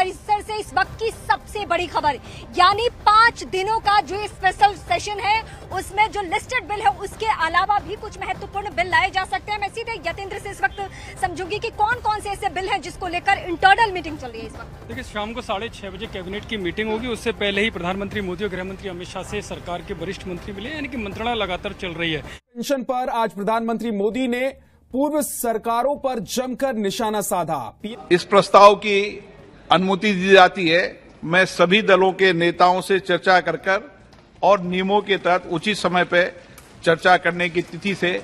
परिसर से इस वक्त की सबसे बड़ी खबर यानी पांच दिनों का जो स्पेशल सेशन है उसमें जो लिस्टेड बिल है उसके अलावा भी कुछ महत्वपूर्ण बिल लाए जा सकते हैं मैं सीधे यतेंद्र से इस वक्त समझूंगी कि कौन कौन से ऐसे बिल हैं जिसको लेकर इंटरनल मीटिंग चल रही है इस वक्त देखिए शाम को साढ़े छह बजे कैबिनेट की मीटिंग होगी उससे पहले ही प्रधानमंत्री मोदी और गृह मंत्री अमित शाह से सरकार के वरिष्ठ मंत्री मिले यानी कि मंत्रणा लगातार चल रही है पेंशन पर आज प्रधानमंत्री मोदी ने पूर्व सरकारों पर जमकर निशाना साधा इस प्रस्ताव की अनुमति दी जाती है मैं सभी दलों के नेताओं से चर्चा कर कर और नियमों के तहत उचित समय पर चर्चा करने की तिथि से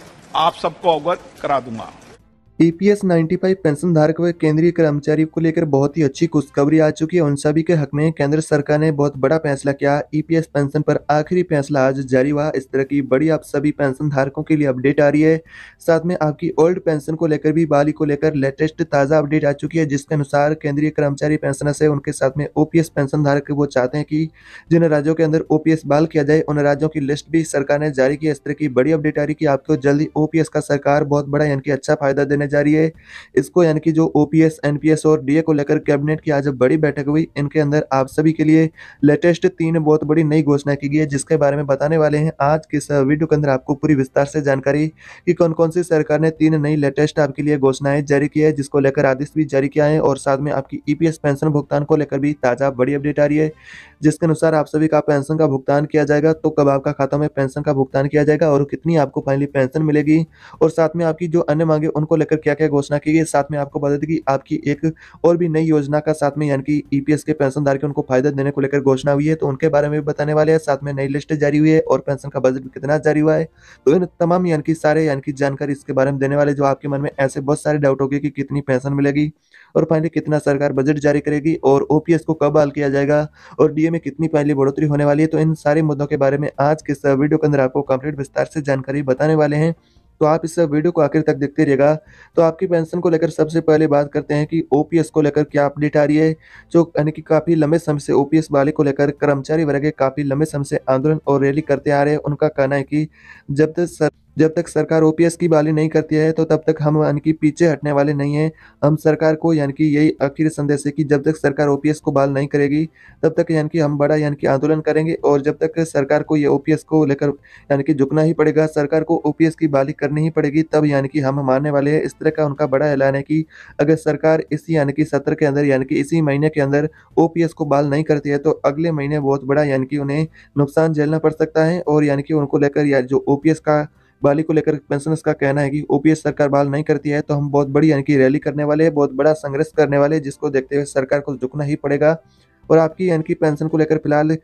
आप सबको अवगत करा दूंगा ईपीएस 95 पेंशन धारक व केंद्रीय कर्मचारी को लेकर बहुत ही अच्छी खुशखबरी आ चुकी है उन सभी के हक में केंद्र सरकार ने बहुत बड़ा फैसला किया ईपीएस पेंशन पर आखिरी फैसला आज जारी हुआ इस तरह की बड़ी आप सभी पेंशन धारकों के लिए अपडेट आ रही है साथ में आपकी ओल्ड पेंशन को लेकर भी बाली को लेकर लेटेस्ट ताज़ा अपडेट आ चुकी है जिसके अनुसार केंद्रीय कर्मचारी पेंशनर्स है उनके साथ में ओ पेंशन धारक वो चाहते हैं कि जिन राज्यों के अंदर ओ बाल किया जाए उन राज्यों की लिस्ट भी सरकार ने जारी की इस तरह की बड़ी अपडेट आ रही कि आपको जल्दी ओ का सरकार बहुत बड़ा यानी कि अच्छा फायदा देने करने जा रही है इसको यानी कि जो ओ पी और डी को लेकर कैबिनेट की आज बड़ी बैठक हुई इनके अंदर आप सभी के लिए लेटेस्ट तीन बहुत बड़ी नई घोषणा की गई है जिसके बारे में बताने वाले हैं आज के इस वीडियो के अंदर आपको पूरी विस्तार से जानकारी कि कौन कौन सी सरकार ने तीन नई लेटेस्ट आपके लिए घोषणाएं जारी की है जिसको लेकर आदेश भी जारी किया है और साथ में आपकी ईपीएस e पेंशन भुगतान को लेकर भी ताजा बड़ी अपडेट आ रही है जिसके अनुसार आप सभी का पेंशन का भुगतान किया जाएगा तो कब आपका खाता में पेंशन का भुगतान किया जाएगा और कितनी आपको फाइनली पेंशन मिलेगी और साथ में आपकी जो अन्य मांगे उनको लेकर लेकर क्या क्या घोषणा की गई साथ में आपको बता दें कि आपकी एक और भी नई योजना का साथ में यानी कि ईपीएस e के पेंशनधारक उनको फायदा देने को लेकर घोषणा हुई है तो उनके बारे में भी बताने वाले हैं साथ में नई लिस्ट जारी हुई है और पेंशन का बजट कितना जारी हुआ है तो इन तमाम यानी कि सारे यानी कि जानकारी इसके बारे में देने वाले जो आपके मन में ऐसे बहुत सारे डाउट हो गए कि कितनी पेंशन मिलेगी और फाइनली कितना सरकार बजट जारी करेगी और ओपीएस को कब हल किया जाएगा और डीए में कितनी पहली बढ़ोतरी होने वाली है तो इन सारे मुद्दों के बारे में आज के वीडियो के अंदर आपको कंप्लीट विस्तार से जानकारी बताने वाले हैं तो आप इस वीडियो को आखिर तक देखते रहिएगा तो आपकी पेंशन को लेकर सबसे पहले बात करते हैं कि ओपीएस को लेकर क्या अपडेट आ रही है जो यानी कि काफ़ी लंबे समय से ओपीएस वाले को लेकर कर्मचारी वर्ग काफ़ी लंबे समय से आंदोलन और रैली करते आ रहे हैं उनका कहना है कि जब तक सर जब तक सरकार ओपीएस की बाली नहीं करती है तो तब तक हम यानी कि पीछे हटने वाले नहीं हैं हम सरकार को यानी कि यही आखिरी संदेश है कि जब तक सरकार ओपीएस को बाल नहीं करेगी तब तक यानी कि हम बड़ा यानी कि आंदोलन करेंगे और जब तक सरकार को ये ओपीएस को लेकर यानी कि झुकना ही पड़ेगा सरकार को ओपीएस की बाली करनी ही पड़ेगी तब यानी कि हम मानने वाले हैं इस तरह का उनका बड़ा ऐलान है कि अगर सरकार इसी यानी कि सत्र के अंदर यानी कि इसी महीने के अंदर ओ को बाल नहीं करती है तो अगले महीने बहुत बड़ा यानी कि उन्हें नुकसान झेलना पड़ सकता है और यानी कि उनको लेकर या जो ओ का बाली को लेकर पेंशनर्स का कहना है कि ओपीएस सरकार बहाल नहीं करती है तो हम बहुत बड़ी यानी कि रैली करने वाले हैं बहुत बड़ा संघर्ष करने वाले हैं जिसको देखते हुए सरकार को झुकना ही पड़ेगा और आपकी यानी कि पेंशन को लेकर फिलहाल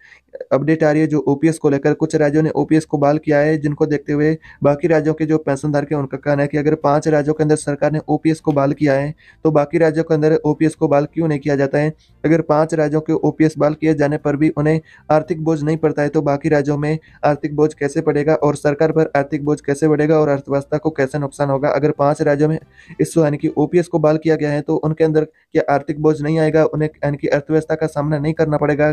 अपडेट आ रही है जो ओपीएस को लेकर कुछ राज्यों ने ओपीएस को बाल किया है जिनको देखते हुए बाकी राज्यों के जो पेंशनधार के हैं उनका कहना है कि अगर पांच राज्यों के अंदर सरकार ने ओपीएस को बाल किया है तो बाकी राज्यों के अंदर ओपीएस को बाल क्यों नहीं किया जाता है अगर पांच राज्यों के ओपीएस बाल किए जाने पर भी उन्हें आर्थिक बोझ नहीं पड़ता है तो बाकी राज्यों में आर्थिक बोझ कैसे पड़ेगा और सरकार पर आर्थिक बोझ कैसे बढ़ेगा और अर्थव्यवस्था को कैसे नुकसान होगा अगर पांच राज्यों में इस यानी कि ओपीएस को बाल किया गया है तो उनके अंदर क्या आर्थिक बोझ नहीं आएगा उन्हें यानी कि अर्थव्यवस्था का सामना सामना नहीं करना पड़ेगा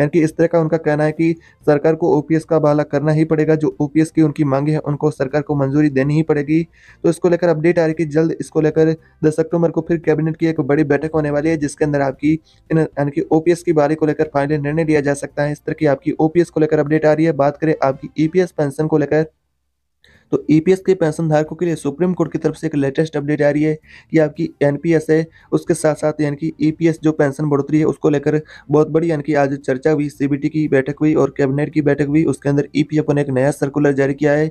यानी कि इस तरह का उनका कहना है कि सरकार को ओपीएस का बहाला करना ही पड़ेगा जो ओपीएस की उनकी मांगे हैं उनको सरकार को मंजूरी देनी ही पड़ेगी तो इसको लेकर अपडेट आ रही है कि जल्द इसको लेकर दस अक्टूबर को फिर कैबिनेट की एक बड़ी बैठक होने वाली है जिसके अंदर आपकी यानी कि ओ की बहाली को लेकर फाइनली निर्णय लिया जा सकता है इस तरह की आपकी ओ को लेकर अपडेट आ रही है बात करें आपकी ई e पेंशन को लेकर तो ईपीएस e के पेंशन धारकों के लिए सुप्रीम कोर्ट की तरफ से एक लेटेस्ट अपडेट आ रही है कि आपकी एनपीएस है उसके साथ साथ यानी कि ईपीएस e जो पेंशन बढ़ोतरी है उसको लेकर बहुत बड़ी यानी कि आज चर्चा हुई सीबीटी की बैठक हुई और कैबिनेट की बैठक हुई उसके अंदर ईपीएफ e ने एक नया सर्कुलर जारी किया है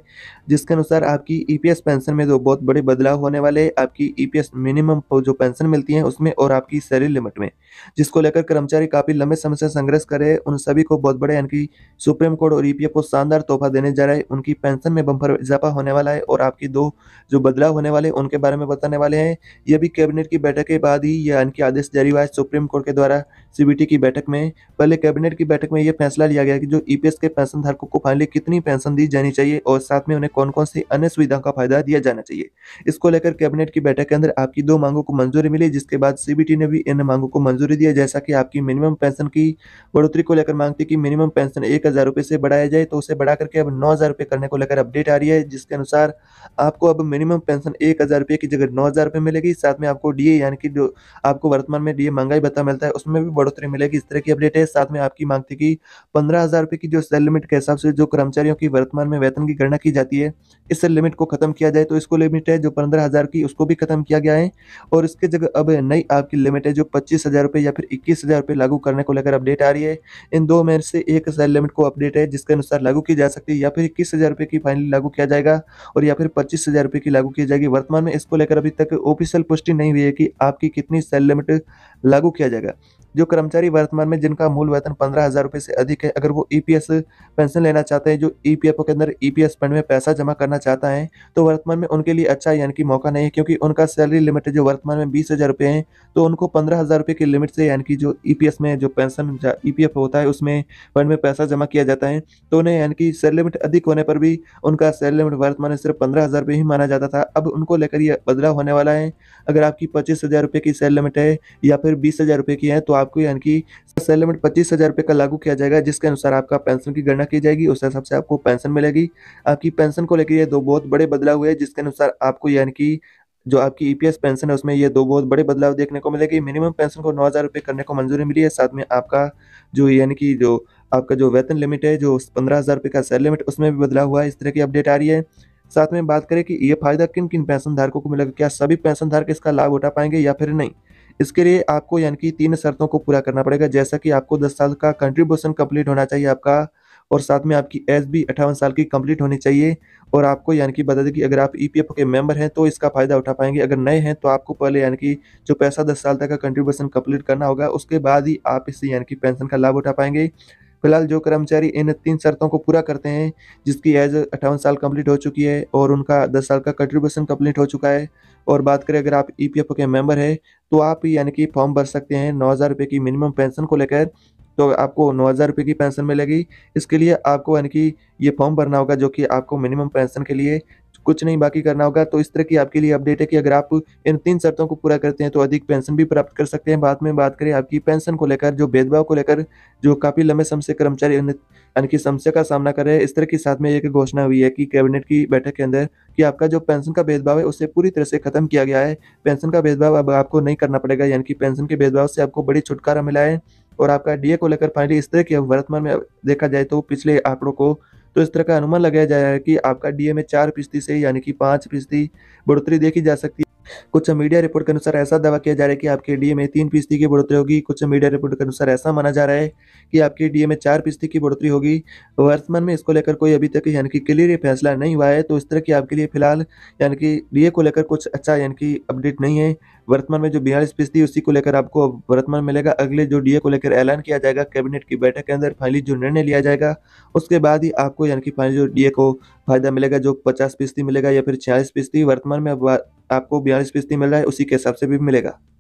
जिसके अनुसार आपकी ईपीएस पेंशन में जो तो बहुत बड़े बदलाव होने वाले हैं आपकी ईपीएस मिनिमम जो पेंशन मिलती है उसमें और आपकी सैलरी लिमिट में जिसको लेकर कर्मचारी काफी लंबे समय से संघर्ष कर रहे हैं उन सभी को बहुत बड़े यानी कि सुप्रीम कोर्ट और ईपीएफ को शानदार तोहफा देने जा रहा है उनकी पेंशन में बम्फर इजाफा होने वाला है और आपकी दो जो बदलाव होने वाले हैं उनके बारे में बताने वाले हैं यह भी कैबिनेट की बैठक के बाद ही या इनके आदेश जारी हुआ है सुप्रीम कोर्ट के द्वारा सीबीटी की बैठक में पहले कैबिनेट की बैठक में यह फैसला लिया गया कि जो ई के पेंशन धारकों को फाइनली कितनी पेंशन दी जानी चाहिए और साथ में उन्हें कौन कौन सी अन्य सुविधाओं का फायदा दिया जाना चाहिए इसको लेकर कैबिनेट की बैठक के अंदर आपकी दो मांगों को मंजूरी मिली जिसके बाद सीबीटी ने भी इन मांगों को मंजूरी दिया जैसा कि आपकी मिनिमम पेंशन की बढ़ोतरी को लेकर मांगती कि मिनिमम पेंशन एक हजार रुपये से बढ़ाया जाए तो उसे बढ़ा करके अब नौ हजार रुपये करने को लेकर अपडेट आ रही है जिसके अनुसार आपको अब मिनिमम पेंशन एक हज़ार रुपये की जगह नौ हज़ार रुपये मिलेगी साथ में आपको डीए यानी कि जो आपको वर्तमान में डीए महंगाई भत्ता मिलता है उसमें भी बढ़ोतरी मिलेगी इस तरह की अपडेट है साथ में आपकी मांग थी कि पंद्रह की जो सेल लिमिट के हिसाब से जो कर्मचारियों की वर्तमान में वेतन की गणना की जाती है इस सेल लिमिट को खत्म किया जाए तो इसको लिमिट है जो पंद्रह की उसको भी खत्म किया गया है और इसके जगह अब नई आपकी लिमिट है जो पच्चीस या फिर इक्कीस लागू करने को लेकर अपडेट आ रही है इन दो में से एक सेल लिमिट को अपडेट है जिसके अनुसार लागू की जा सकती है या फिर इक्कीस हज़ार रुपये की फाइनली लागू किया जाएगा जाएगा और या फिर पच्चीस हज़ार रुपये की लागू की जाएगी वर्तमान में इसको लेकर अभी तक ऑफिशियल पुष्टि नहीं हुई है कि आपकी कितनी सैलरी लिमिट लागू किया जाएगा जो कर्मचारी वर्तमान में जिनका मूल वेतन पंद्रह हज़ार रुपये से अधिक है अगर वो ई e पेंशन लेना चाहते हैं जो ई e के अंदर ई e फंड में पैसा जमा करना चाहता है तो वर्तमान में उनके लिए अच्छा यानी कि मौका नहीं है क्योंकि उनका सैलरी लिमिट जो वर्तमान में बीस हज़ार रुपये है तो उनको पंद्रह हज़ार रुपये की लिमिट से यानी कि जो ई में जो पेंशन ई होता है उसमें फंड में पैसा जमा किया जाता है तो उन्हें यानी कि सैलरी लिमिट अधिक होने पर भी उनका सैलरी लिमिट वर्तमान में सिर्फ पंद्रह हज़ार रुपये ही माना जाता था अब उनको लेकर यह बदलाव होने वाला है अगर आपकी पच्चीस हज़ार रुपये की सैलरी लिमिट है या फिर बीस हज़ार रुपये की है तो आप आपको यानी कि सेल लिमिट पच्चीस हज़ार रुपये का लागू किया जाएगा जिसके अनुसार आपका पेंशन की गणना की जाएगी उस हिसाब से आपको पेंशन मिलेगी आपकी पेंशन को लेकर ये दो बहुत बड़े बदलाव हुए हैं जिसके अनुसार आपको यानी कि जो आपकी ईपीएस e पेंशन है उसमें ये दो बहुत बड़े बदलाव देखने को मिलेगी मिनिमम पेंशन को नौ हज़ार करने को मंजूरी मिली है साथ में आपका जो यानी कि जो आपका जो वेतन लिमिट है जो पंद्रह हज़ार का सैलरी लिमिट उसमें भी बदलाव हुआ है इस तरह की अपडेट आ रही है साथ में बात करें कि ये फायदा किन किन पेंशनधारकों को मिलेगा क्या सभी पेंशनधारक इसका लाभ उठा पाएंगे या फिर नहीं इसके लिए आपको यानी कि तीन शर्तों को पूरा करना पड़ेगा जैसा कि आपको दस साल का कंट्रीब्यूशन कंप्लीट होना चाहिए आपका और साथ में आपकी एज भी अठावन साल की कंप्लीट होनी चाहिए और आपको यानी कि बता दें कि अगर आप ई e के मेंबर हैं तो इसका फ़ायदा उठा पाएंगे अगर नए हैं तो आपको पहले यानी कि जो पैसा दस साल तक का कंट्रीब्यूशन कंप्लीट करना होगा उसके बाद ही आप इससे यानी कि पेंशन का लाभ उठा पाएंगे फिलहाल जो कर्मचारी इन तीन शर्तों को पूरा करते हैं जिसकी एज अठावन साल कंप्लीट हो चुकी है और उनका दस साल का कंट्रीब्यूशन कंप्लीट हो चुका है और बात करें अगर आप ई e के मेंबर है तो आप यानी कि फॉर्म भर सकते हैं नौ हज़ार की मिनिमम पेंशन को लेकर तो आपको नौ हज़ार रुपये की पेंशन मिलेगी इसके लिए आपको यानी कि ये फॉर्म भरना होगा जो कि आपको मिनिमम पेंशन के लिए कुछ नहीं बाकी करना होगा तो इस तरह की आपके लिए अपडेट है कि अगर आप इन तीन शर्तों को पूरा करते हैं तो अधिक पेंशन भी प्राप्त कर सकते हैं बाद में बात करें आपकी पेंशन को लेकर जो भेदभाव को लेकर जो काफ़ी लंबे समय से कर्मचारी की समस्या का सामना कर रहे हैं इस तरह की साथ में एक घोषणा हुई है कि कैबिनेट की बैठक के अंदर कि आपका जो पेंशन का भेदभाव है उसे पूरी तरह से खत्म किया गया है पेंशन का भेदभाव अब आपको नहीं करना पड़ेगा यानी कि पेंशन के भेदभाव से आपको बड़ी छुटकारा मिला है और आपका डीए को लेकर फाइनली इस तरह की वर्तमान में देखा जाए तो पिछले आंकड़ों को तो इस तरह का अनुमान लगाया जा रहा है कि आपका डीए में चार फीसदी से यानी कि पाँच फीसदी बढ़ोतरी देखी जा सकती है कुछ मीडिया रिपोर्ट के अनुसार ऐसा दावा किया जा रहा है कि आपके डीए में तीन फीसदी की बढ़ोतरी होगी कुछ मीडिया रिपोर्ट के अनुसार ऐसा माना जा रहा है कि आपके डीए में चार फीसदी की बढ़ोतरी होगी वर्तमान में इसको लेकर कोई अभी तक यानी कि क्लियर फैसला नहीं हुआ है तो इस तरह की आपके लिए फिलहाल यानी कि डीए को लेकर कुछ अच्छा यानी कि अपडेट नहीं है वर्तमान में जो बयालीस फीसदी उसी को लेकर आपको वर्तमान मिलेगा अगले जो डीए को लेकर ऐलान किया जाएगा कैबिनेट की बैठक के अंदर फाइनली जो निर्णय लिया जाएगा उसके बाद ही आपको यानी कि फाइनली जो डीए को फायदा मिलेगा जो पचास फीसदी मिलेगा या फिर छियालीस फीसदी वर्तमान में आपको बयालीस फीसदी मिल रहा है उसी के हिसाब से भी मिलेगा